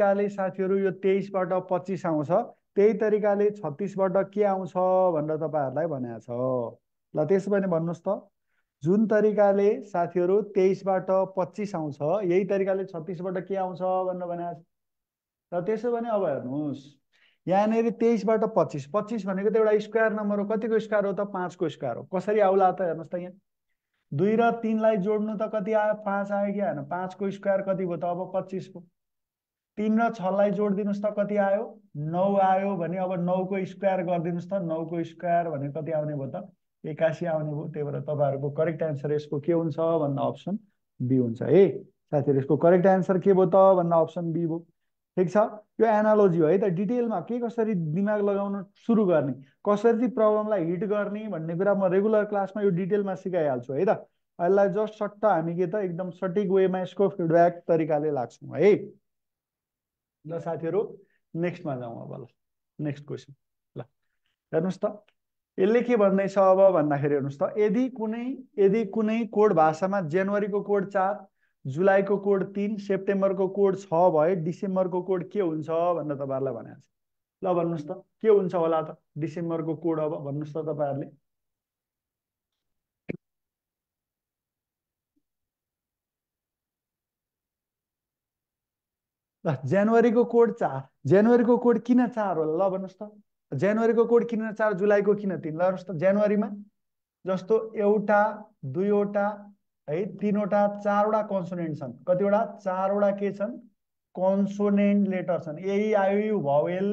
तरिकाले साथीहरू यो तेइसबाट पच्चिस आउँछ त्यही तरिकाले छत्तिसबाट के आउँछ भनेर तपाईँहरूलाई भनेको छ ल त्यसो भने भन्नुहोस् त जुन तरिकाले साथीहरू तेइसबाट पच्चिस आउँछ यही तरिकाले छत्तिसबाट के आउँछ भनेर भनेको र त्यसो भने अब हेर्नुहोस् यहाँनिर तेइसबाट पच्चिस पच्चिस भनेको त एउटा स्क्वायर नम्बर हो कतिको स्क्वायर हो त पाँचको स्क्वायर हो कसरी आउला त हेर्नुहोस् त यहाँ दुई र तिनलाई जोड्नु त कति आयो पाँच आयो कि होइन पाँचको स्क्वायर कति भयो त अब पच्चिसको तिन र छलाई जोडिदिनुहोस् त कति आयो नौ आयो भने अब नौको स्क्वायर गरिदिनुहोस् त नौको स्क्वायर भने कति आउने भयो त एक्कासी आउने भयो त्यही भएर तपाईँहरूको करेक्ट एन्सर यसको के हुन्छ भन्दा अप्सन बी हुन्छ है साथीहरू यसको करेक्ट एन्सर के भयो त भन्दा अप्सन बी भयो ठिक छ यो एनालोजी हो है त डिटेलमा के कसरी दिमाग लगाउन सुरु गर्ने कसरी चाहिँ प्रब्लमलाई हिट गर्ने भन्ने कुरा म रेगुलर क्लासमा यो डिटेलमा सिकाइहाल्छु है त यसलाई जस्ट सट्ट हामी के त एकदम सठिक वेमा यसको फिडब्याक तरिकाले लाग्छौँ है ल साथीहरू नेक्स्टमा जाउँ अब ल नेक्स्ट क्वेसन ल हेर्नुहोस् त यसले के भन्दैछ अब भन्दाखेरि हेर्नुहोस् त यदि कुनै यदि कुनै कोड भाषामा जनवरीको कोड चार जुलाईको कोड तिन सेप्टेम्बरको कोड छ भए डिसेम्बरको कोड के हुन्छ भनेर तपाईँहरूलाई भनेको छ ल भन्नुहोस् त के हुन्छ होला त डिसेम्बरको कोड अब भन्नुहोस् त तपाईँहरूले ल जनवरीको कोड चार जनवरीको कोड किन चार होला ल भन्नुहोस् त जनवरीको कोड किन चार जुलाईको किन तिन ल हेर्नुहोस् त जनवरीमा जस्तो एउटा दुईवटा है तिनवटा चारवटा कन्सोनेन्ट छन् कतिवटा चारवटा के छन् कन्सोनेन्ट लेटर छन् यही आयु भवेल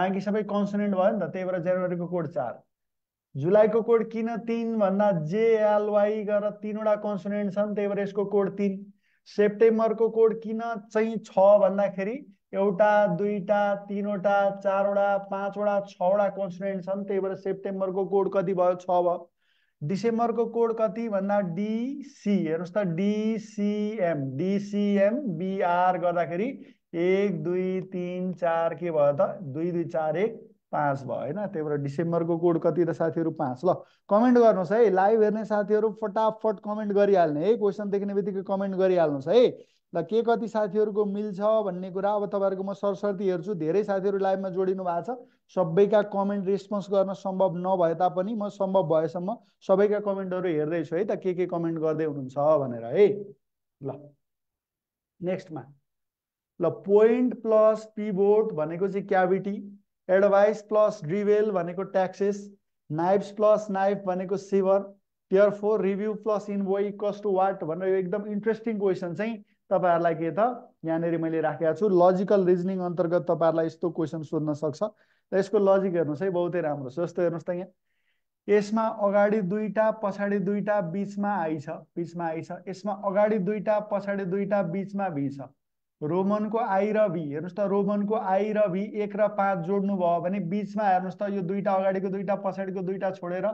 माघी सबै कन्सोनेन्ट भयो नि त त्यही भएर जनवरीको कोड चार जुलाईको कोड किन तिन भन्दा जेएलवाई गरेर तिनवटा कन्सोनेन्ट छन् त्यही भएर यसको कोड तिन सेप्टेम्बरको कोड किन चाहिँ छ भन्दाखेरि एउटा दुईवटा तिनवटा चारवटा पाँचवटा छवटा कन्सनेन्ट छन् त्यही भएर सेप्टेम्बरको कोड कति भयो छ भयो डिसेम्बरको कोड कति भन्दा डिसी हेर्नुहोस् त डिसिएम डिसिएम बिआर गर्दाखेरि एक दुई तिन चार के भयो त दुई दुई चार एक पाँच भयो होइन त्यही भएर डिसेम्बरको कोड कति र साथीहरू पाँच ल कमेन्ट गर्नुहोस् है लाइभ हेर्ने साथीहरू फटाफट कमेन्ट गरिहाल्ने है क्वेसन देख्ने बित्तिकै कमेन्ट गरिहाल्नुहोस् है ल के कति साथीहरूको मिल्छ भन्ने कुरा अब तपाईँहरूको म सरसर्ती हेर्छु धेरै साथीहरू लाइभमा जोडिनु भएको छ सबैका कमेन्ट रेस्पोन्स गर्न सम्भव नभए तापनि म सम्भव भएसम्म सबैका कमेन्टहरू हेर्दैछु है त के के कमेन्ट गर्दै हुनुहुन्छ भनेर है ल नेक्स्टमा ल पोइन्ट प्लस पिभोट भनेको चाहिँ क्याभिटी एडभाइस प्लस ड्रिभेल भनेको ट्याक्सेस नाइफ्स प्लस नाइफ भनेको सिभर टियर फोर रिभ्यू प्लस इन्भोइ कस्ट टु वाट भनेर यो एकदम इन्ट्रेस्टिङ क्वेसन चाहिँ तपाईँहरूलाई के त यहाँनिर मैले राखेको छु लजिकल रिजनिङ अन्तर्गत तपाईँहरूलाई यस्तो क्वेसन सोध्न सक्छ र यसको लजिक हेर्नुहोस् है बहुतै राम्रो छ जस्तो हेर्नुहोस् त यहाँ यसमा अगाडि दुईवटा पछाडि दुईवटा बिचमा आई छ बिचमा आई छ यसमा अगाडि दुईवटा पछाडि दुईवटा बिचमा भी छ रोमनको आई र भी हेर्नुहोस् त रोमनको आई र भी एक र पाँच जोड्नु भयो भने बिचमा हेर्नुहोस् त यो दुईवटा अगाडिको दुईवटा पछाडिको दुईवटा छोडेर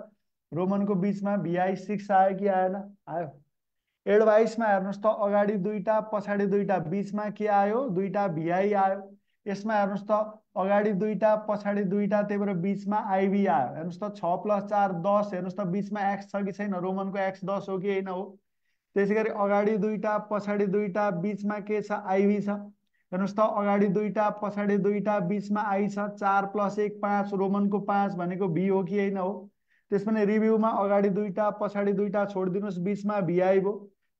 रोमनको बिचमा भिआई सिक्स आयो कि आएन आयो एडभाइसमा हेर्नुहोस् त अगाडि दुईवटा पछाडि दुईवटा बिचमा के आयो दुईवटा भिआई आयो यसमा हेर्नुहोस् त अगाडि दुईवटा पछाडि दुईवटा त्यही भएर बिचमा आइबी आयो हेर्नुहोस् त छ प्लस चार दस हेर्नुहोस् त बिचमा एक्स छ कि छैन रोमनको एक्स दस हो कि होइन हो त्यसै गरी अगाडि दुईवटा पछाडि दुईवटा बिचमा के छ आइभी छ हेर्नुहोस् त अगाडि दुईवटा पछाडि दुईवटा बिचमा आई छ चार प्लस एक पाँच रोमनको पाँच भनेको भी हो कि होइन हो त्यस पनि रिभ्यूमा अगाडि दुईवटा पछाडि दुईवटा छोडिदिनुहोस् बिचमा आई भयो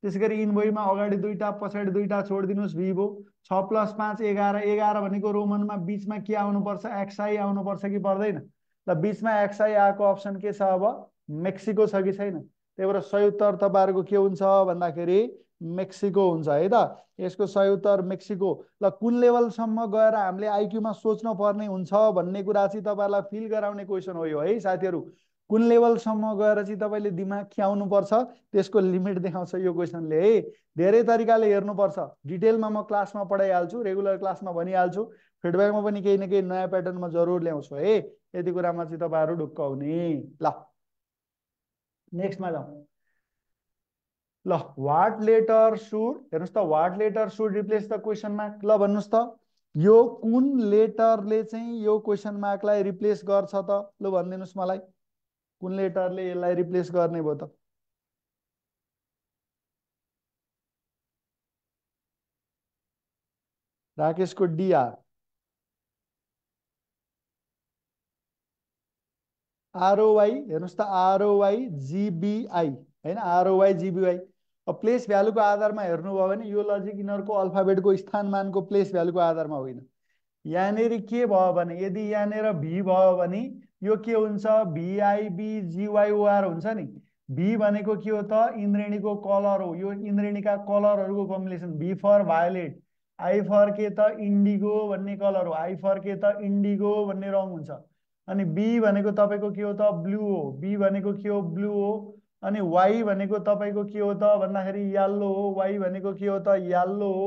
त्यसै गरी इन्भोइमा अगाडि दुईवटा पछाडि दुईवटा छोडिदिनुहोस् भी भयो छ प्लस पाँच एघार एघार भनेको रोमनमा बिचमा के आउनुपर्छ एक्सआई आउनुपर्छ कि पर्दैन र बिचमा एक्सआई आएको अप्सन के छ अब मेक्सिको छ कि छैन त्यही भएर उत्तर तपाईँहरूको के हुन्छ भन्दाखेरि मेक्सिको हुन्छ है त यसको उत्तर मेक्सिको ल कुन लेभलसम्म गएर हामीले आइक्यूमा सोच्न पर्ने हुन्छ भन्ने कुरा चाहिँ तपाईँहरूलाई फिल गराउने क्वेसन हो यो है साथीहरू कुन लेभलसम्म गएर चाहिँ तपाईँले दिमाग ख्याउनुपर्छ त्यसको लिमिट देखाउँछ यो क्वेसनले है धेरै तरिकाले हेर्नुपर्छ डिटेलमा म क्लासमा पढाइहाल्छु रेगुलर क्लासमा भनिहाल्छु फिडब्याकमा पनि केही न केही नयाँ प्याटर्नमा जरुर ल्याउँछु है यति कुरामा चाहिँ तपाईँहरू ढुक्क हुने ल नेक्स्ट માં જાઓ લો what later should हेर्नुस् त what later should replace the question mark ल भन्नुस् त यो कुन लेटरले चाहिँ यो क्वेसन मार्कलाई रिप्लेस कर त ल भनिदिनुहोस् मलाई कुन लेटरले यसलाई रिप्लेस करने भयो त को डीआर आरओवाई हेर्नुहोस् त आरओवाई जिबिआई होइन आरओवाई जिबिआई अब प्लेस भ्यालुको आधारमा हेर्नुभयो भने यो लजिक यिनीहरूको अल्फाबेटको स्थानमानको प्लेस भ्यालुको आधारमा होइन यहाँनिर के भयो भने यदि यहाँनिर भी भयो भने यो के हुन्छ जिवाइओआर हुन्छ नि भी भनेको के हो त इन्द्रेणीको कलर हो यो इन्द्रेणीका कलरहरूको combination V for violet I for के त इन्डिगो भन्ने कलर हो आई फर के त इन्डिगो भन्ने रङ हुन्छ अनि बी भनेको तपाईँको के हो त ब्लू हो बी भनेको के हो ब्लु हो अनि वाई भनेको तपाईँको यो हो हो वाई भनेको के हो त याल्लो हो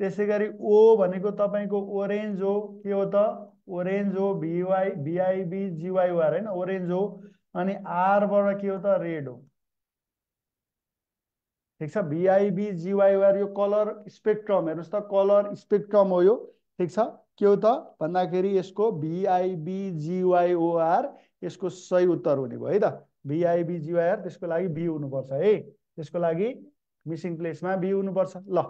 त्यसै गरी ओ भनेको ओरेन्ज हो के हो त हो भिवाई भिआइबी जिवाइआर होइन ओरेन्ज हो अनि आरबाट के रेड हो ठिक छ भिआइबी जिवाइआर यो कलर स्पेक्ट्रम हे कलर स्पेक्ट्रम हो यो ठिक के हो त भन्दाखेरि यसको भिआइबिजिवाइओआर यसको सही उत्तर हुने भयो है त भिआइबिजिवाइआर त्यसको लागि बी हुनुपर्छ है त्यसको लागि मिसिङ प्लेसमा बी हुनुपर्छ ल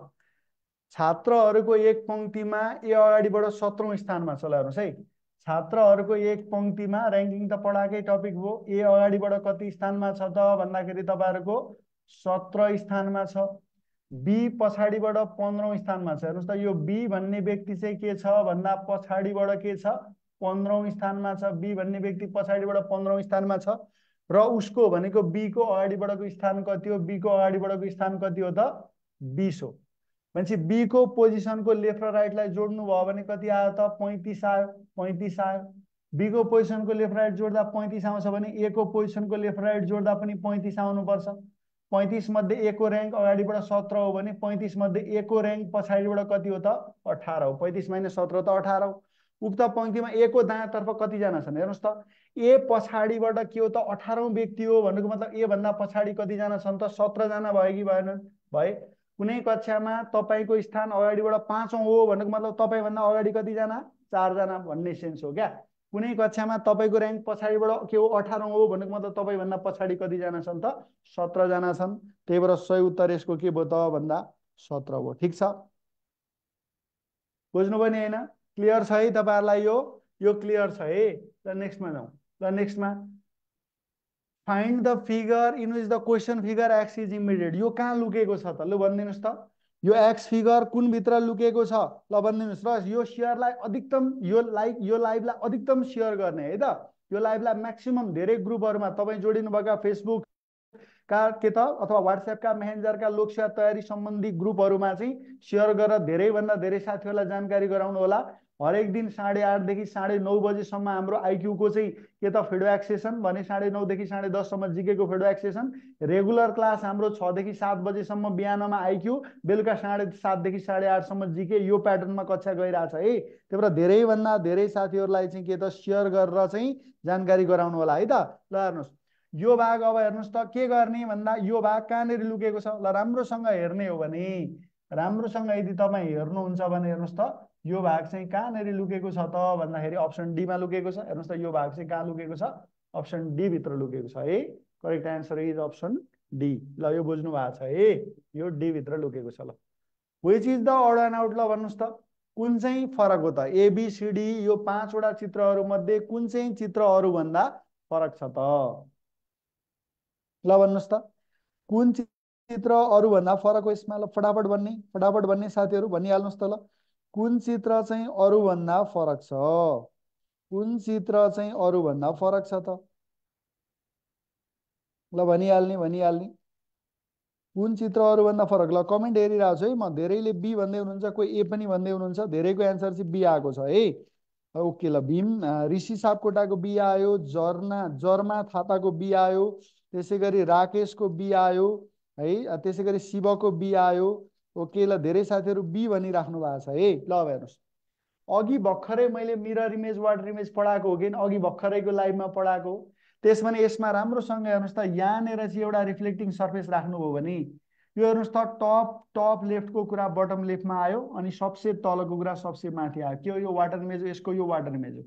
छात्रहरूको एक पङ्क्तिमा ए अगाडिबाट सत्रौँ स्थानमा छ ल हेर्नुहोस् है छात्रहरूको एक पङ्क्तिमा ऱ्याङ्किङ त पढाएकै टपिक हो ए अगाडिबाट कति स्थानमा छ त भन्दाखेरि तपाईँहरूको सत्र स्थानमा छ बी पछाडिबाट पन्ध्रौँ स्थानमा छ हेर्नुहोस् त यो बी भन्ने व्यक्ति चाहिँ के छ भन्दा पछाडिबाट के छ पन्ध्रौँ स्थानमा छ बी भन्ने व्यक्ति पछाडिबाट पन्ध्रौँ स्थानमा छ र उसको भनेको बीको अगाडिबाटको स्थान कति हो बीको अगाडिबाटको स्थान कति हो त बिस हो भनेपछि बीको पोजिसनको लेफ्ट र राइटलाई जोड्नु भयो भने कति आयो त पैँतिस आयो पैँतिस आयो बीको पोजिसनको लेफ्ट राइट जोड्दा पैँतिस आउँछ भने ए को पोजिसनको लेफ्ट राइट जोड्दा पनि पैँतिस आउनुपर्छ पैँतिस मध्ये एकको ऱ्याङ्क अगाडिबाट सत्र हो भने पैँतिस मध्ये एकको ऱ्याङ्क पछाडिबाट कति हो त अठार हो पैँतिस माइनस सत्र त अठार हो उक्त पङ्क्तिमा एकको दायाँतर्फ कतिजना छन् हेर्नुहोस् त ए पछाडिबाट के हो त अठारौँ व्यक्ति हो भनेको मतलब एभन्दा पछाडि कतिजना छन् त सत्रजना भयो कि भएनन् भए कुनै कक्षामा तपाईँको स्थान अगाडिबाट पाँचौँ हो भनेको मतलब तपाईँभन्दा अगाडि कतिजना चारजना भन्ने सेन्स हो क्या कुनै कक्षामा तपाईँको ऱ्याङ्क पछाडिबाट के हो अठारौँ हो भनेको मतलब तपाईँभन्दा पछाडि कतिजना छन् त सत्रजना छन् त्यही भएर सय उत्तर यसको के भयो त भन्दा सत्र हो ठिक छ बुझ्नु पनि होइन क्लियर छ है तपाईँहरूलाई यो यो क्लियर छ है ल नेक्स्टमा जाउँ ल नेक्स्टमा find the figure in which the question figure X is immediate यो कहाँ लुकेको छ त लु भनिदिनुहोस् त यो एक्स फिगर कुनभित्र लुकेको छ ल भनिदिनुहोस् र यो सेयरलाई अधिकतम यो लाइक यो लाइभलाई अधिकतम सेयर गर्ने है त यो लाइभलाई म्याक्सिमम् धेरै ग्रुपहरूमा तपाईँ जोडिनुभएका फेसबुक का के त अथवा वाट्सएपका मेसेन्जरका लोकसेवा तयारी सम्बन्धी ग्रुपहरूमा चाहिँ सेयर गरेर धेरैभन्दा धेरै साथीहरूलाई जानकारी गराउनु होला हरेक दिन साढे आठदेखि साढे नौ बजीसम्म हाम्रो आइक्यूको चाहिँ के त फिडब्याक सेसन भने साढे नौदेखि साढे दससम्म जिकेको फिडब्याक सेसन रेगुलर क्लास हाम्रो छदेखि सात बजीसम्म बिहानमा आइक्यू बेलुका साढे सातदेखि साढे आठसम्म जिके यो प्याटर्नमा कक्षा गइरहेछ है त्यही भएर धेरैभन्दा धेरै साथीहरूलाई चाहिँ के त सेयर गरेर चाहिँ जानकारी गराउनु होला है त ल हेर्नुहोस् यो भाग अब हेर्नुहोस् त के गर्ने भन्दा यो भाग कहाँनिर लुकेको छ ल राम्रोसँग हेर्ने हो भने राम्रोसँग यदि तपाईँ हेर्नुहुन्छ भने हेर्नुहोस् त यो भाग चाहिँ कहाँनिर लुकेको छ त भन्दाखेरि अप्सन डीमा लुकेको छ हेर्नुहोस् त यो भाग चाहिँ कहाँ लुकेको छ अप्सन डीभित्र लुकेको छ है correct answer is option D ल यो बुझ्नु भएको छ है यो डीभित्र लुकेको छ ल which is the odd and out ल भन्नुहोस् त कुन चाहिँ फरक हो त एबिसिडी यो पाँचवटा चित्रहरूमध्ये कुन चाहिँ चित्र अरूभन्दा फरक छ त ल भन्नुहोस् त कुन चित्र अरूभन्दा फरक हो यसमा ल फटाफट भन्ने फटाफट भन्ने साथीहरू भनिहाल्नुहोस् त ल कुन चित्र चाहिँ अरूभन्दा फरक छ कुन चित्र चाहिँ अरूभन्दा फरक छ त ल भनिहाल्ने भनिहाल्ने कुन चित्र अरूभन्दा फरक ल कमेन्ट हेरिरहेको छु है म धेरैले बी भन्दै हुनुहुन्छ कोही ए पनि भन्दै हुनुहुन्छ धेरैको एन्सर चाहिँ बी आएको छ है ओके ल भीम ऋषि सापकोटाको बी आयो जर्ना जर्मा थापाको बी आयो त्यसै गरी राकेशको बी आयो है त्यसै गरी शिवको बी आयो ओके ल धेरै साथीहरू बी भनिराख्नु भएको छ है ल अब हेर्नुहोस् अघि भर्खरै मैले मिरर इमेज वाटर इमेज पढाएको हो कि अघि भर्खरैको लाइभमा पढाएको हो त्यसमा यसमा राम्रोसँग हेर्नुहोस् त यहाँनिर चाहिँ एउटा रिफ्लेक्टिङ सर्फेस राख्नु राख्नुभयो भने यो हेर्नुहोस् त टप टप लेफ्टको कुरा बटम लेफ्टमा आयो अनि सबसे तलको कुरा सबसे माथि आयो के हो यो वाटर इमेज हो यसको यो वाटर इमेज हो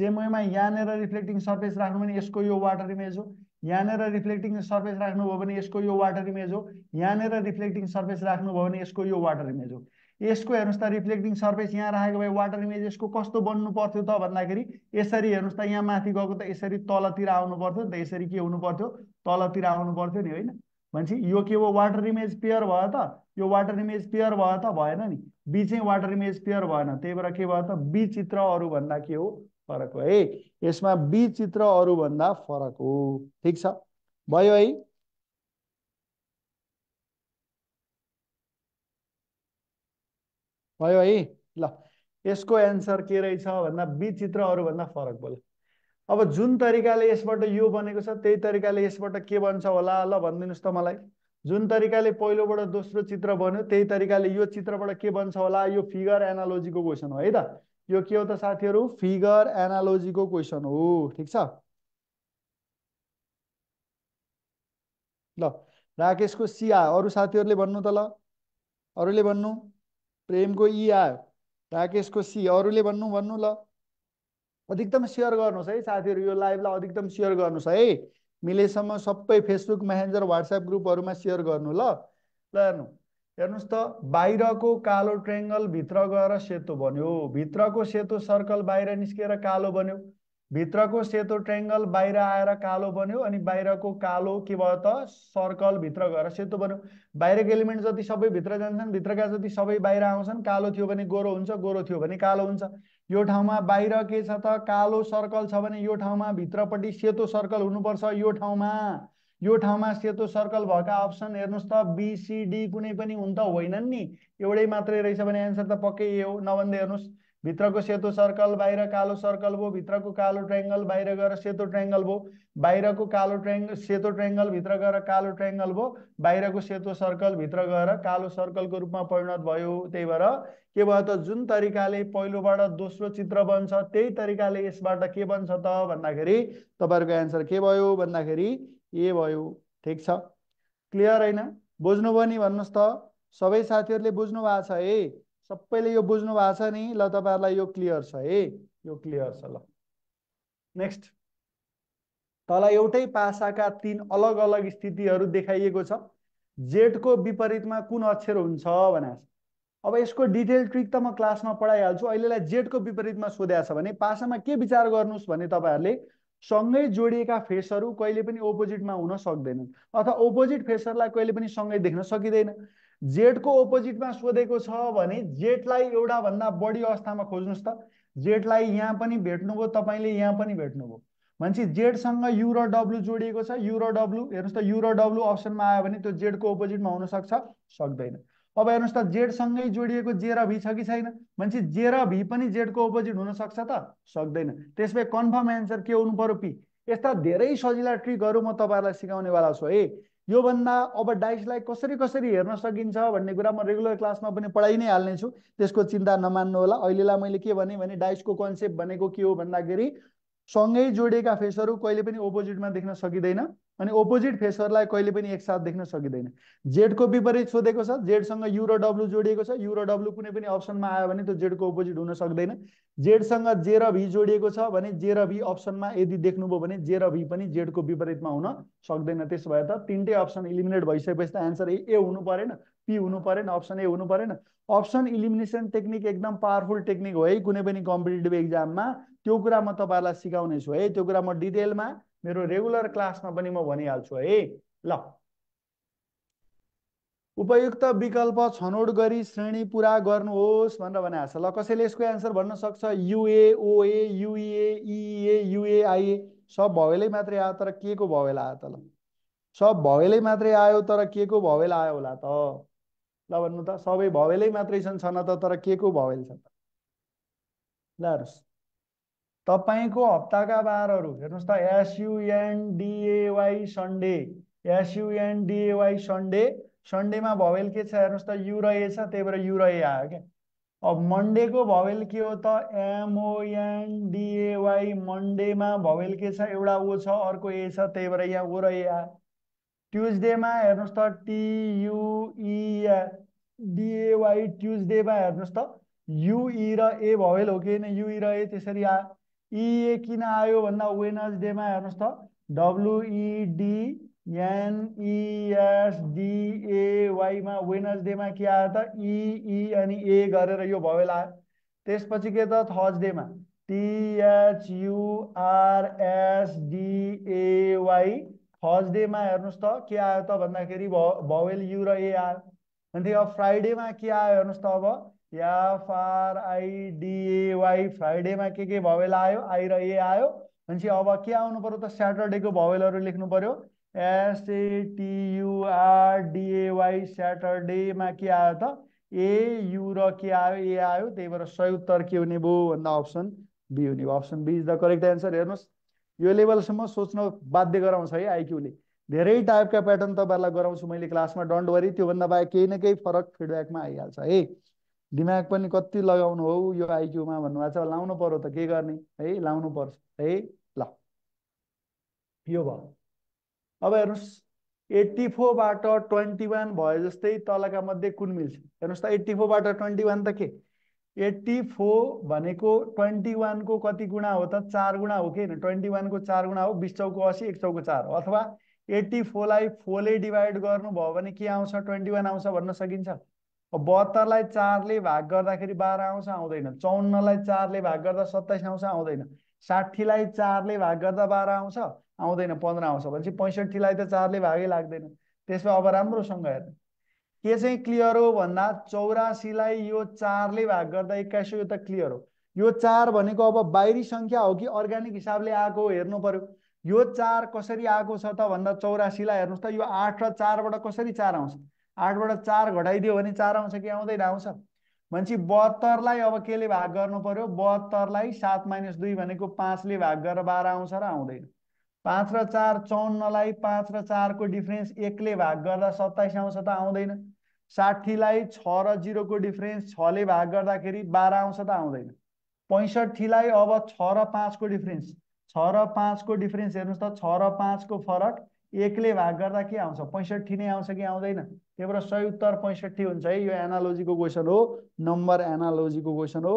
सेम वेमा यहाँनिर रिफ्लेक्टिङ सर्फेस राख्नु भने यसको यो वाटर इमेज हो यहाँनिर रिफ्लेक्टिङ सर्फेस राख्नुभयो भने यसको यो वाटर इमेज हो यहाँनिर रिफ्लेक्टिङ सर्फेस राख्नुभयो भने यसको यो वाटर इमेज हो यसको हेर्नुहोस् त रिफ्लेक्टिङ सर्फेस यहाँ राखेको भए वाटर इमेज यसको कस्तो बन्नु पर्थ्यो त भन्दाखेरि यसरी हेर्नुहोस् त यहाँ माथि गएको त यसरी तलतिर आउनु पर्थ्यो नि त यसरी के हुनु पर्थ्यो तलतिर आउनु पर्थ्यो नि होइन भनेपछि यो के हो वाटर इमेज पेयर भयो त यो वाटर इमेज पेयर भयो त भएन नि बी चाहिँ वाटर इमेज पेयर भएन त्यही भएर के भयो त बी चित्रहरू भन्दा के हो फरक हो है यसमा बी चित्र अरूभन्दा फरक हो ठिक छ भयो है भयो है ल यसको एन्सर के रहेछ भन्दा बी चित्र अरूभन्दा फरक बोल अब जुन तरिकाले यसबाट यो बनेको छ त्यही तरिकाले यसबाट के बन्छ होला ल भनिदिनुहोस् त मलाई जुन तरिकाले पहिलोबाट दोस्रो चित्र बन्यो त्यही तरिकाले यो चित्रबाट के बन्छ होला यो फिगर एनालोजीको क्वेसन हो है त यो के हो त साथीहरू फिगर एनालोजीको क्वेसन हो ठिक छ ल राकेशको सी आयो अरू साथीहरूले भन्नु त ल अरूले भन्नु प्रेमको इ e आयो राकेशको सी अरूले भन्नु भन्नु ल अधिकतम सेयर गर्नुहोस् है साथीहरू यो लाइभलाई अधिकतम सेयर गर्नुहोस् है मिलेसम्म सबै फेसबुक मेसेन्जर वाट्सएप ग्रुपहरूमा सेयर गर्नु ल ल हेर्नु हेर्नुहोस् त बाहिरको कालो ट्रेङ्गल भित्र गएर सेतो बन्यो भित्रको सेतो सर्कल बाहिर निस्केर कालो बन्यो भित्रको सेतो ट्रेङ्गल बाहिर आएर कालो बन्यो अनि बाहिरको कालो के भयो त सर्कल भित्र गएर सेतो बन्यो बाहिरको एलिमेन्ट जति सबै भित्र जान्छन् भित्रका जति सबै बाहिर आउँछन् कालो थियो भने गोरो हुन्छ गोरो थियो भने कालो हुन्छ यो ठाउँमा बाहिर के छ त कालो सर्कल छ भने यो ठाउँमा भित्रपट्टि सेतो सर्कल हुनुपर्छ यो ठाउँमा यो ठाउँमा सेतो सर्कल भएका अप्सन हेर्नुहोस् त बिसिडी कुनै पनि हुन त होइनन् नि एउटै मात्रै रहेछ भने एन्सर त पक्कै हो नभन्दै हेर्नुहोस् भित्रको सेतो सर्कल बाहिर कालो सर्कल भयो भित्रको कालो ट्रायङ्गल बाहिर गएर सेतो ट्रायङ्गल भयो बाहिरको कालो ट्रायङ्गल सेतो ट्रायङ्गल भित्र गएर कालो ट्रायङ्गल भयो बाहिरको सेतो सर्कल भित्र गएर कालो सर्कलको रूपमा परिणत भयो त्यही भएर के भयो त जुन तरिकाले पहिलोबाट दोस्रो चित्र बन्छ त्यही तरिकाले यसबाट के बन्छ त भन्दाखेरि तपाईँहरूको एन्सर के भयो भन्दाखेरि ए भयो ठिक छ क्लियर होइन बुझ्नु नि भन्नुहोस् त सबै साथीहरूले बुझ्नु भएको छ है सबैले यो बुझ्नु भएको छ नि ल तपाईँहरूलाई यो क्लियर छ है यो क्लियर छ ल नेक्स्ट तल एउटै पासाका तिन अलग अलग स्थितिहरू देखाइएको छ जेडको विपरीतमा कुन अक्षर हुन्छ भनेर अब यसको डिटेल ट्रिक त म क्लासमा पढाइहाल्छु अहिलेलाई जेडको विपरीतमा सोध्या छ भने पासामा के विचार गर्नुहोस् भने तपाईँहरूले सँगै जोडिएका फेसहरू कहिले पनि ओपोजिटमा हुन सक्दैनन् अथवा ओपोजिट फेसहरूलाई कहिले पनि सँगै देख्न सकिँदैन जेडको ओपोजिटमा सोधेको छ भने जेडलाई भन्दा बढी अवस्थामा खोज्नुहोस् त जेडलाई यहाँ पनि भेट्नुभयो तपाईँले यहाँ पनि भेट्नुभयो भनेपछि जेडसँग यु र डब्लु जोडिएको छ यु डब्लु हेर्नुहोस् त यु डब्लु अप्सनमा आयो भने त्यो जेडको ओपोजिटमा हुनसक्छ सक्दैन अब हेर्नुहोस् त जेडसँगै जोडिएको जे र भी छ कि छैन भनेपछि र भी पनि जेडको अपोजिट हुनसक्छ त सक्दैन त्यस भए कन्फर्म एन्सर के हुनु पऱ्यो पी यस्ता धेरै सजिला ट्रिकहरू म तपाईँहरूलाई सिकाउनेवाला छु है योभन्दा अब डाइसलाई कसरी कसरी हेर्न सकिन्छ भन्ने कुरा म रेगुलर क्लासमा पनि पढाइ नै हाल्नेछु त्यसको चिन्ता नमान्नु होला अहिलेलाई मैले के भने भने डाइसको कन्सेप्ट भनेको के हो भन्दाखेरि सँगै जोडिएका फेसहरू कहिले पनि अपोजिटमा देख्न सकिँदैन अनि ओपोजिट फेसहरूलाई कहिले पनि एकसाथ देख्न सकिँदैन जेडको विपरीत सोधेको छ जेडसँग यु र डब्लु जोडिएको छ यु र डब्लु कुनै पनि अप्सनमा आयो भने त्यो जेडको ओपोजिट हुन सक्दैन जेडसँग जे र भी जोडिएको छ भने जे र भी अप्सनमा यदि देख्नुभयो भने जे र भी पनि जेडको विपरीतमा हुन सक्दैन त्यसो भए त तिनटै अप्सन इलिमिनेट भइसकेपछि त एन्सर ए हुनु परेन पी हुनु परेन अप्सन ए हुनु परेन अप्सन इलिमिनेसन टेक्निक एकदम पावरफुल टेक्निक हो है कुनै पनि कम्पिटेटिभ इक्जाममा त्यो कुरा म तपाईँहरूलाई छु है त्यो कुरा म डिटेलमा मेरो रेगुलर क्लासमा पनि म भनिहाल्छु है ल उपयुक्त विकल्प छनौट गरी श्रेणी पुरा गर्नुहोस् भनेर भनेको छ ल कसैले यसको एन्सर भन्न सक्छ युए ओए युए इए युए आइए सब भवेलै मात्रै आयो तर के को भवेल आयो त ल सब भवेलै मात्रै आयो तर के को भवेल आयो होला त ल भन्नु त सबै भवेलै मात्रै छन् छन त तर के को भवेल छ त ल हेर्नुहोस् तपाईँको हप्ताका बारहरू हेर्नुहोस् त एसयुएनडिएवाई सन्डे एसयुएनडिएवाई सन्डे सन्डेमा भवेल के छ हेर्नुहोस् त यु र ए छ त्यही भएर यु र ए आयो क्या अब मन्डेको भवेल के हो त एमओएनडिएवाई मन्डेमा भवेल के छ एउटा ओ छ अर्को ए छ त्यही भएर यहाँ ओ र ए आयो ट्युजडेमा हेर्नुहोस् त टियुइडिएवाई ट्युजडेमा e हेर्नुहोस् त युई र ए भवेल हो कि होइन युई र ए त्यसरी आ इए किन आयो भन्दा वेनसडेमा हेर्नुहोस् त डब्लुइडिएनइएसडिएवाईमा e e वेनसडेमा के आयो त इई e, अनि ए गरेर यो भवेल आयो त्यसपछि के त थर्सडेमा टिएचयुआरएसडिएवाई थर्सडेमा हेर्नुहोस् त के आयो त भन्दाखेरि भ भवेल यु र ए आयो अनि अब फ्राइडेमा के आयो हेर्नुहोस् त अब एफ आर फ्राइडे फ्राइडेमा के के भवेल आयो आई र ए आयो भनेपछि अब के आउनु पर्यो त स्याटरडेको भवेलहरू लेख्नु पर्यो एसएटियुआरडिएवाई स्याटरडेमा के आयो त ए यु र के आयो ए आयो त्यही भएर सही उत्तर के हुने भयो भन्दा अप्सन बी हुने भयो option B is the correct answer हेर्नुहोस् यो लेभलसम्म सोच्न बाध्य गराउँछ है आइक्यूले धेरै टाइपका प्याटर्न तपाईँहरूलाई गराउँछु मैले क्लासमा डन्ट वरी त्योभन्दा बाहेक केही न केही फरक फिडब्याकमा आइहाल्छ है दिमाग पनि कति लगाउनु हौ यो आइक्यूमा भन्नुभएको छ लाउनु पर्यो त के गर्ने है लाउनु पर्छ है ल यो भयो अब हेर्नुहोस् एट्टी फोरबाट ट्वेन्टी वान भयो जस्तै तलका मध्ये कुन मिल्छ हेर्नुहोस् त एट्टी फोरबाट ट्वेन्टी वान त के एट्टी फोर भनेको ट्वेन्टी वानको कति गुणा हो त चार गुणा हो कि होइन ट्वेन्टी वानको चार गुणा हो बिस चौको असी एक चौको चार हो अथवा एट्टी फोरलाई फोरले डिभाइड गर्नुभयो भने के आउँछ ट्वेन्टी वान आउँछ भन्न सकिन्छ बहत्तरलाई चारले भाग गर्दाखेरि बाह्र आउँछ आउँदैन चौन्नलाई चारले भाग गर्दा सत्ताइस आउँछ आउँदैन साठीलाई चारले भाग गर्दा बाह्र आउँछ आउँदैन पन्ध्र आउँछ भनेपछि पैँसठीलाई त चारले भागै लाग्दैन त्यसमा अब राम्रोसँग हेर्नु के चाहिँ क्लियर हो भन्दा चौरासीलाई यो चारले भाग गर्दा एक्काइस यो त क्लियर हो यो चार भनेको अब बाहिरी सङ्ख्या हो कि अर्ग्यानिक हिसाबले आएको हो हेर्नु पर्यो यो चार कसरी आएको छ त भन्दा चौरासीलाई हेर्नुहोस् त यो आठ र चारबाट कसरी चार आउँछ आठबाट चार घटाइदियो भने चार आउँछ कि आउँदैन आउँछ भनेपछि बहत्तरलाई अब केले भाग गर्नु पर्यो बहत्तरलाई सात माइनस दुई भनेको पाँचले भाग गरेर बाह्र आउँछ र आउँदैन पाँच र चार चौन्नलाई पाँच र चारको डिफरेन्स एकले भाग गर्दा सत्ताइस आउँछ त आउँदैन साठीलाई छ र जिरोको डिफरेन्स छले भाग गर्दाखेरि बाह्र आउँछ त आउँदैन पैँसठीलाई अब छ र पाँचको डिफरेन्स छ र पाँचको डिफरेन्स हेर्नुहोस् त छ र पाँचको फरक एकले भाग गर्दा के आउँछ पैँसठी नै आउँछ कि आउँदैन त्यही भएर सय उत्तर पैँसठी हुन्छ है यो एनालोजीको क्वेसन हो नम्बर एनालोजीको क्वेसन हो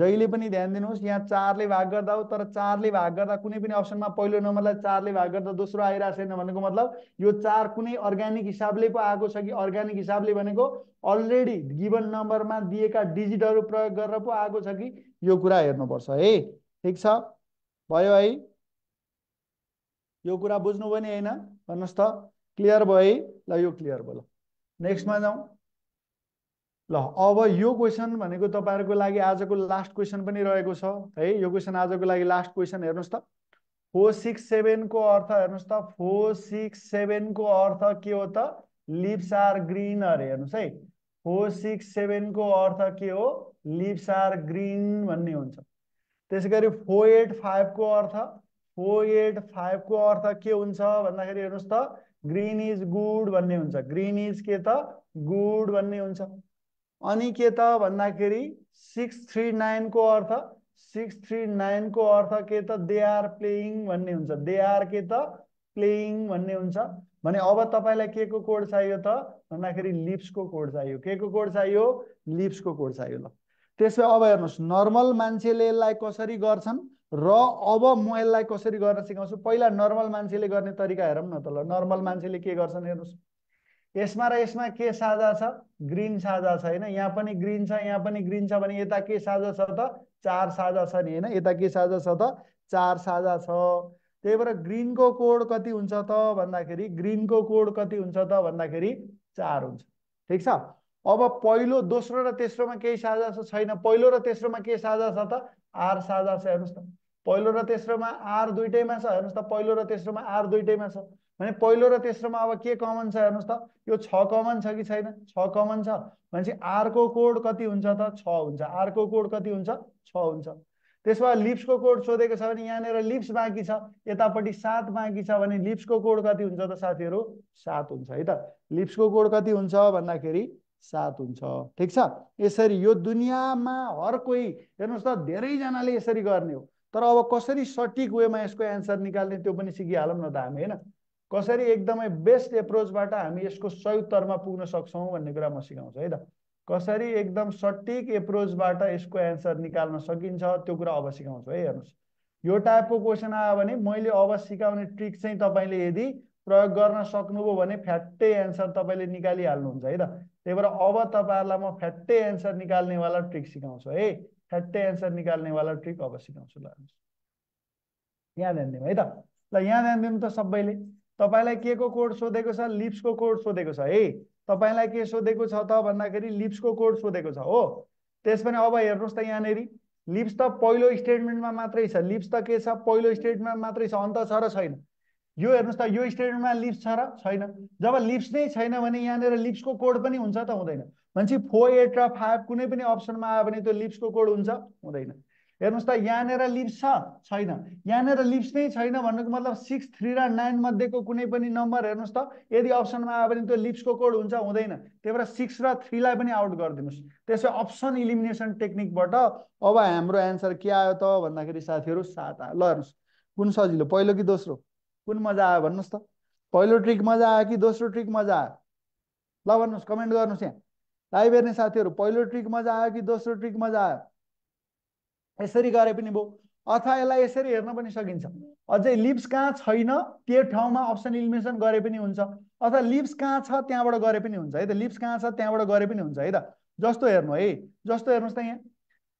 जहिले पनि ध्यान दिनुहोस् यहाँ चारले भाग गर्दा हो तर चारले भाग गर्दा कुनै पनि अप्सनमा पहिलो नम्बरलाई चारले भाग गर्दा दोस्रो आइरहेको छैन भनेको मतलब यो चार कुनै अर्ग्यानिक हिसाबले पो आएको छ कि अर्ग्यानिक हिसाबले भनेको अलरेडी गिभन नम्बरमा दिएका डिजिटहरू प्रयोग गरेर पो आएको छ कि यो कुरा हेर्नुपर्छ है ठिक छ भयो है यो कुरा बुझ्नु पनि होइन भन्नुहोस् त क्लियर भयो है ल यो क्लियर भयो ल नेक्स्टमा जाउँ ल अब यो क्वेसन भनेको तपाईँहरूको लागि आजको लास्ट क्वेसन पनि रहेको छ है यो क्वेसन आजको लागि लास्ट क्वेसन हेर्नुहोस् त फोर सिक्स सेभेनको अर्थ हेर्नुहोस् त फोर सिक्स सेभेनको अर्थ के हो त लिप्स आर ग्रिन अरे हेर्नुहोस् है फोर सिक्स सेभेनको अर्थ के हो लिप्स आर ग्रिन भन्ने हुन्छ त्यसै गरी फोर एट फाइभको अर्थ फोर एट फाइभको अर्थ के हुन्छ भन्दाखेरि हेर्नुहोस् त ग्रिन इज गुड भन्ने हुन्छ ग्रिन इज के त गुड भन्ने हुन्छ अनि के त भन्दाखेरि सिक्स थ्री नाइनको अर्थ सिक्स थ्री नाइनको अर्थ के त दे आर प्लेइङ भन्ने हुन्छ दे आर के त प्लेइङ भन्ने हुन्छ भने अब तपाईँलाई के को कोड चाहियो त भन्दाखेरि लिप्सको कोड चाहियो के को कोड चाहियो लिप्सको कोड चाहियो ल त्यसमा अब हेर्नुहोस् नर्मल मान्छेले यसलाई कसरी गर्छन् र अब म यसलाई कसरी गर्न सिकाउँछु पहिला नर्मल मान्छेले गर्ने तरिका हेरौँ न त ल नर्मल मान्छेले के गर्छन् हेर्नुहोस् यसमा र यसमा के साझा छ ग्रिन साझा छ होइन यहाँ पनि ग्रिन छ यहाँ पनि ग्रिन छ भने यता के साझा छ त चार साझा छ नि होइन यता के साझा छ त चार साझा छ त्यही भएर ग्रिनको कोड कति हुन्छ त भन्दाखेरि ग्रिनको कोड कति हुन्छ त भन्दाखेरि चार हुन्छ ठिक छ अब पहिलो दोस्रो र तेस्रोमा केही साझा छ छैन पहिलो र तेस्रोमा के साझा छ त आर साझा छ हेर्नुहोस् त पहिलो र तेस्रोमा आर दुइटैमा छ हेर्नुहोस् त पहिलो र तेस्रोमा आर दुइटैमा छ भने पहिलो र तेस्रोमा अब के कमन छ हेर्नुहोस् त यो छ कमन छ कि छैन छ कमन छ भनेपछि आरको कोड कति हुन्छ त छ हुन्छ आरको कोड कति हुन्छ छ हुन्छ त्यसो भए लिप्सको कोड सोधेको छ भने यहाँनिर लिप्स बाँकी छ यतापट्टि सात बाँकी छ भने लिप्सको कोड कति हुन्छ त साथीहरू सात हुन्छ है त लिप्सको कोड कति हुन्छ भन्दाखेरि सात हुन्छ ठिक छ यसरी यो दुनियाँमा हर कोही हेर्नुहोस् त धेरैजनाले यसरी गर्ने हो तर अब कसरी सटिक वेमा यसको एन्सर निकाल्ने त्यो पनि सिकिहालौँ न त हामी होइन कसरी एकदमै बेस्ट एप्रोचबाट हामी यसको सही उत्तरमा पुग्न सक्छौँ भन्ने कुरा म सिकाउँछु है त कसरी एकदम सटिक एप्रोचबाट यसको एन्सर निकाल्न सकिन्छ त्यो कुरा अब सिकाउँछु है हेर्नुहोस् यो टाइपको क्वेसन आयो भने मैले अब सिकाउने ट्रिक चाहिँ तपाईँले यदि प्रयोग गर्न सक्नुभयो भने फ्याट्टै एन्सर तपाईँले निकालिहाल्नुहुन्छ है त त्यही भएर अब तपाईँहरूलाई म फ्याट्टै एन्सर निकाल्नेवाला ट्रिक सिकाउँछु है ठ्याट्टै एन्सर निकाल्नेवाला ट्रिक अब सिकाउँछु ल यहाँ ध्यान दिउँ है त ल यहाँ ध्यान दिउँ त सबैले तपाईँलाई के को कोड सोधेको छ लिप्सको कोड सोधेको छ है तपाईँलाई के सोधेको छ त भन्दाखेरि लिप्सको कोड सोधेको छ हो त्यस पनि अब हेर्नुहोस् त यहाँनिर लिप्स त पहिलो स्टेटमेन्टमा मात्रै छ लिप्स त के छ पहिलो स्टेटमेन्टमा मात्रै छ अन्त छ र छैन यो हेर्नुहोस् त यो स्टेटमेन्टमा लिप्स छ र छैन जब लिप्स नै छैन भने यहाँनिर लिप्सको कोड पनि हुन्छ त हुँदैन भनेपछि फोर एट र फाइभ कुनै पनि अप्सनमा आयो भने त्यो लिप्सको कोड हुन्छ हुँदैन हेर्नुहोस् त यहाँनिर लिप्स छ छैन यहाँनिर लिप्स नै छैन भन्नुको मतलब सिक्स थ्री र नाइन मध्येको कुनै पनि नम्बर हेर्नुहोस् त यदि अप्सनमा आयो भने त्यो लिप्सको कोड हुन्छ हुँदैन त्यही भएर सिक्स र थ्रीलाई पनि आउट गरिदिनुहोस् त्यसो अप्सन इलिमिनेसन टेक्निकबाट अब हाम्रो एन्सर के आयो त भन्दाखेरि साथीहरू सात आयो ल हेर्नुहोस् कुन सजिलो पहिलो कि दोस्रो कुन मजा आयो भन्नुहोस् त पहिलो ट्रिक मजा आयो कि दोस्रो ट्रिक मजा आयो ल भन्नुहोस् कमेन्ट गर्नुहोस् यहाँ लाइभ हेर्ने साथीहरू पहिलो ट्रिक मजा आयो कि दोस्रो ट्रिक मजा आयो यसरी गरे पनि भयो अथवा यसलाई यसरी हेर्न पनि सकिन्छ अझै लिप्स कहाँ छैन त्यो ठाउँमा अप्सन इलिमिनेसन गरे पनि हुन्छ अथवा लिप्स कहाँ छ त्यहाँबाट गरे पनि हुन्छ है त लिप्स कहाँ छ त्यहाँबाट गरे पनि हुन्छ है त जस्तो हेर्नु है जस्तो हेर्नुहोस् त यहाँ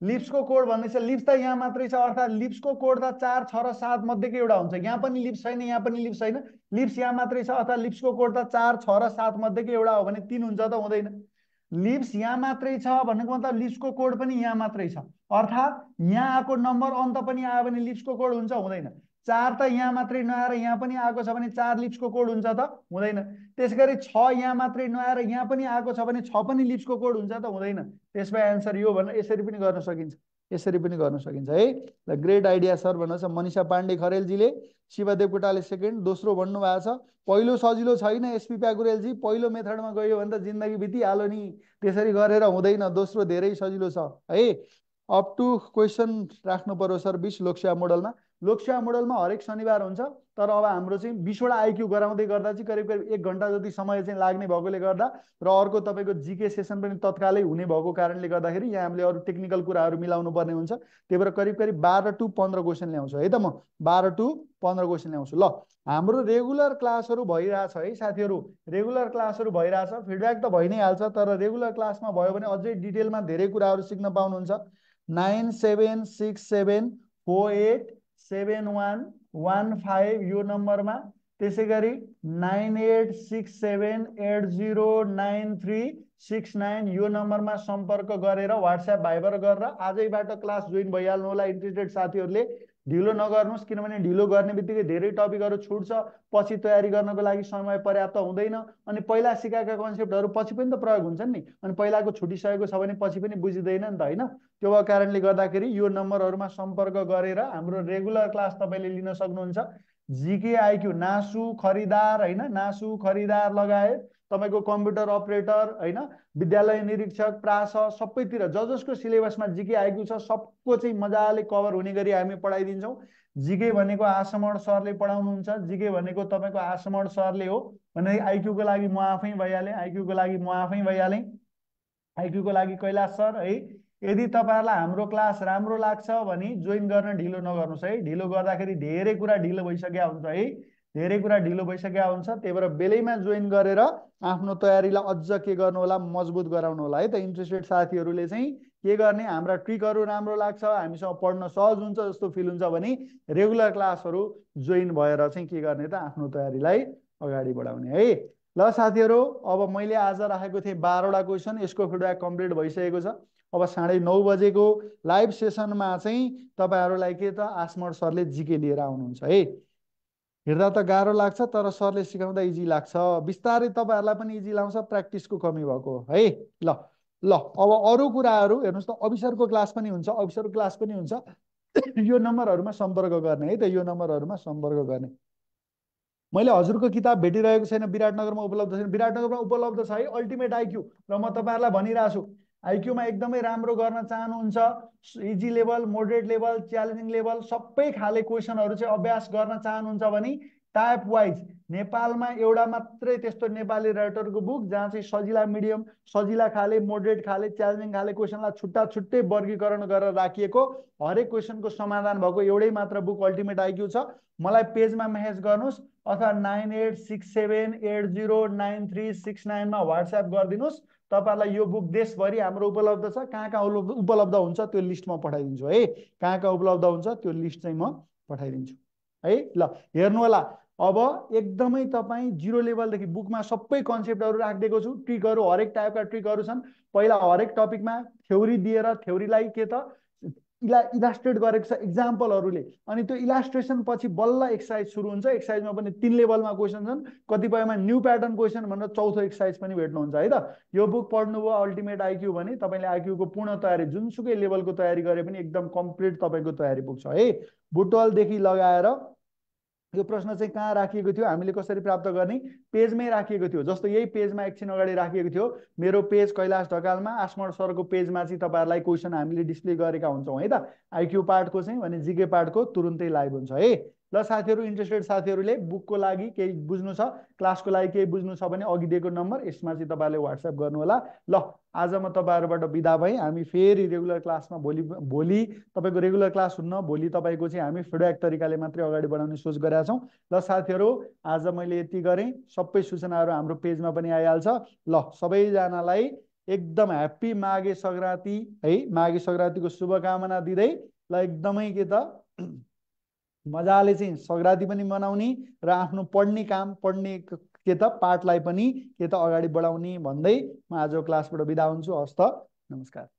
लिप्सको कोड भन्दैछ लिप्स त यहाँ मात्रै छ अर्थात् लिप्सको कोड त चार छ र सात मध्येकै एउटा हुन्छ यहाँ पनि लिप्स छैन यहाँ पनि लिप्स छैन लिप्स यहाँ मात्रै छ अर्थात् लिप्सको कोड त चार छ र सात मध्येकै एउटा हो भने तिन हुन्छ त हुँदैन लिप्स यहाँ मात्रै छ भन्नुको मतलब लिप्सको कोड पनि यहाँ मात्रै छ अर्थात् यहाँ आएको नम्बर अन्त पनि आयो भने लिप्सको कोड हुन्छ हुँदैन चार त यहाँ मात्रै नआएर यहाँ पनि आएको छ भने चार लिप्सको कोड हुन्छ त हुँदैन त्यस गरी छ यहाँ मात्रै नआएर यहाँ पनि आएको छ भने छ पनि लिप्सको कोड हुन्छ त हुँदैन त्यसमा एन्सर यो भनेर यसरी पनि गर्न सकिन्छ यसरी पनि गर्न सकिन्छ है ल ग्रेट आइडिया सर भन्नुहोस् मनिषा पाण्डे खरेलजीले शिवदेव कोटाले सेकेन्ड दोस्रो भन्नुभएको छ पहिलो सजिलो छैन एसपी प्याकुरेलजी पहिलो मेथडमा गयो भने त जिन्दगी बितिहाल्यो नि त्यसरी गरेर हुँदैन दोस्रो धेरै सजिलो छ है अप टु क्वेसन राख्नु पर्यो सर बिस लोकसेवा मोडलमा लोकसेवा मोडलमा हरेक शनिबार हुन्छ तर अब हाम्रो चाहिँ बिसवटा आइक्यू गराउँदै गर्दा चाहिँ करिब करिब एक घन्टा जति समय चाहिँ लाग्ने भएकोले गर्दा र अर्को तपाईँको जिके सेसन पनि तत्कालै हुने भएको कारणले गर्दाखेरि यहाँ हामीले अरू टेक्निकल कुराहरू मिलाउनु पर्ने हुन्छ त्यही भएर करिब करिब बाह्र टु पन्ध्र क्वेसन ल्याउँछु है त म बाह्र टु पन्ध्र क्वेसन ल्याउँछु ल हाम्रो रेगुलर क्लासहरू भइरहेछ है साथीहरू रेगुलर क्लासहरू भइरहेछ फिडब्याक त भइ नै हाल्छ तर रेगुलर क्लासमा भयो भने अझै डिटेलमा धेरै कुराहरू सिक्न पाउनुहुन्छ nine seven six seven four eight seven one one five यो नम्बरमा त्यसै गरी nine eight six seven eight zero nine three six nine यो नम्बरमा सम्पर्क गरेर वाट्सएप भाइबर गरेर आजैबाट क्लास जोइन भइहाल्नु होला इन्ट्रेस्टेड साथीहरूले ढिलो नगर्नुहोस् किनभने ढिलो गर्ने बित्तिकै धेरै टपिकहरू छुट्छ पछि तयारी गर्नको लागि समय पर्याप्त हुँदैन अनि पहिला सिकाएका कन्सेप्टहरू पछि पनि त प्रयोग हुन्छन् नि अनि पहिलाको छुटिसकेको छ भने पछि पनि बुझिँदैन नि त होइन त्यो कारणले गर्दाखेरि यो नम्बरहरूमा सम्पर्क गरेर हाम्रो रेगुलर क्लास तपाईँले लिन सक्नुहुन्छ जिके आइक्यू नासु खरिदार होइन नासु खरिदार लगायत तपाईँको कम्प्युटर अपरेटर होइन विद्यालय निरीक्षक प्रास सबैतिर ज जसको सिलेबसमा जिके आएको छ सबको चाहिँ मजाले कभर हुने गरी हामी पढाइदिन्छौँ जिके भनेको आसमण सरले पढाउनुहुन्छ जिके भनेको तपाईँको आसमण सरले हो भने आइक्यूको लागि म आफै भइहालेँ आइक्यूको लागि म आफै भइहालेँ आइक्यूको लागि कैलाश सर है यदि तपाईँहरूलाई हाम्रो क्लास राम्रो लाग्छ भने जोइन गर्न ढिलो नगर्नुहोस् है ढिलो गर्दाखेरि धेरै कुरा ढिलो भइसकेका हुन्छ है धेरै कुरा ढिलो भइसकेका हुन्छ त्यही भएर बेलैमा जोइन गरेर आफ्नो तयारीलाई अझ के गर्नु होला मजबुत गराउनु होला है त इन्ट्रेस्टेड साथीहरूले चाहिँ के गर्ने हाम्रा ट्रिकहरू राम्रो लाग्छ हामीसँग पढ्न सहज हुन्छ जस्तो फिल हुन्छ भने रेगुलर क्लासहरू जोइन भएर चाहिँ के गर्ने त आफ्नो तयारीलाई अगाडि बढाउने है ल साथीहरू अब मैले आज राखेको थिएँ बाह्रवटा क्वेसन यसको फिडब्याक कम्प्लिट भइसकेको छ अब साढे नौ बजेको लाइभ सेसनमा चाहिँ तपाईँहरूलाई के त आसमर सरले जिके लिएर आउनुहुन्छ है हिँड्दा त गाह्रो लाग्छ तर सरले सिकाउँदा इजी लाग्छ बिस्तारै तपाईँहरूलाई पनि इजी लाउँछ प्र्याक्टिसको कमी भएको है ल ल अब अरू कुराहरू हेर्नुहोस् त अफिसरको क्लास पनि हुन्छ अफिसरको क्लास पनि हुन्छ यो नम्बरहरूमा सम्पर्क गर्ने है त यो नम्बरहरूमा सम्पर्क गर्ने मैले हजुरको किताब भेटिरहेको छैन विराटनगरमा उपलब्ध छैन विराटनगरमा उपलब्ध छ है अल्टिमेट आइक्यू र म तपाईँहरूलाई भनिरहेको छु आइक्यूमा एकदमै राम्रो गर्न चाहनुहुन्छ easy level moderate level challenging level सबै खाले क्वेसनहरू चाहिँ अभ्यास गर्न चाहनुहुन्छ भने टाइप वाइज नेपालमा एउटा मात्रै त्यस्तो नेपाली राइटरको बुक जहाँ चाहिँ सजिला मिडियम सजिला खाले मोडरेट खाले च्यालेन्जिङ खाले क्वेसनलाई छुट्टा छुट्टै वर्गीकरण गरेर राखिएको हरेक क्वेसनको समाधान भएको एउटै मात्र बुक अल्टिमेट आइक्यू छ मलाई पेजमा म्यासेज गर्नुहोस् अथवा nine eight six seven eight zero nine three six नाइनमा वाट्सएप गरिदिनुहोस् तपाईँहरूलाई यो बुक देशभरि हाम्रो उपलब्ध छ कहाँ कहाँ उपलब्ध हुन्छ त्यो लिस्ट म पठाइदिन्छु है कहाँ कहाँ उपलब्ध हुन्छ त्यो लिस्ट चाहिँ म पठाइदिन्छु है ल हेर्नु होला अब एकदमै तपाईँ जिरो लेभलदेखि बुकमा सबै कन्सेप्टहरू राखिदिएको छु ट्रिकहरू हरेक टाइपका ट्रिकहरू छन् पहिला हरेक टपिकमा थ्योरी दिएर थ्योरीलाई के त इला इलास्ट्रेट गरेको छ इक्जाम्पलहरूले अनि त्यो इलास्ट्रेसन पछि बल्ल एक्सर्साइज सुरु हुन्छ एक्सर्साइजमा पनि तिन लेभलमा क्वेसन छन् कतिपयमा न्यू प्याटर्न क्वेसन भनेर चौथो एक्सर्साइज पनि भेट्नुहुन्छ है त यो बुक पढ्नुभयो अल्टिमेट आइक्यू भने तपाईँले आइक्यूको पूर्ण तयारी जुनसुकै लेभलको तयारी गरे पनि एकदम कम्प्लिट तपाईँको तयारी पुग्छ है बुटवलदेखि लगाएर यो प्रश्न चाहिँ कहाँ राखिएको थियो हामीले कसरी प्राप्त गर्ने पेजमै राखिएको थियो जस्तो यही पेजमा एकछिन अगाडि राखिएको थियो मेरो पेज कैलाश ढकालमा आसमण सरको पेजमा चाहिँ तपाईँहरूलाई क्वेसन हामीले डिस्प्ले गरेका हुन्छौँ है त आइक्यू पार्टको चाहिँ भने जिके पार्टको तुरुन्तै लाइभ हुन्छ है ल साथीहरू इन्ट्रेस्टेड साथीहरूले बुकको लागि केही बुझ्नु छ क्लासको लागि केही बुझ्नु छ भने अघि दिएको नम्बर यसमा चाहिँ तपाईँले वाट्सएप होला ल आज म तपाईँहरूबाट बिदा भएँ हामी फेरि रेगुलर क्लासमा भोलि भोलि तपाईँको रेगुलर क्लास हुन्न भोलि तपाईँको चाहिँ हामी फिडब्याक तरिकाले मात्रै अगाडि बढाउने सोच गरेका छौँ ल साथीहरू आज मैले यति गरेँ सबै सूचनाहरू हाम्रो पेजमा पनि आइहाल्छ ल सबैजनालाई एकदम ह्याप्पी माघे सङ्क्रान्ति है माघे सङ्क्रान्तिको शुभकामना दिँदै ल एकदमै के त मजाले चाहिँ सङ्क्रान्ति पनि मनाउने र आफ्नो पढ्ने काम पढ्ने के त पाठलाई पनि के त अगाडि बढाउने भन्दै म आजको क्लासबाट बिदा हुन्छु हस्त नमस्कार